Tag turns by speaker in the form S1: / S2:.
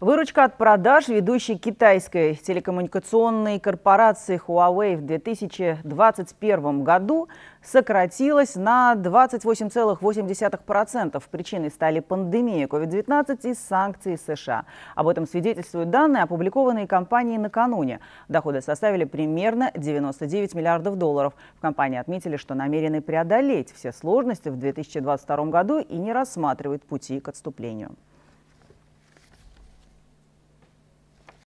S1: Выручка от продаж ведущей китайской телекоммуникационной корпорации Huawei в 2021 году сократилась на 28,8%. Причиной стали пандемия COVID-19 и санкции США. Об этом свидетельствуют данные, опубликованные компанией накануне. Доходы составили примерно 99 миллиардов долларов. В компании отметили, что намерены преодолеть все сложности в 2022 году и не рассматривают пути к отступлению.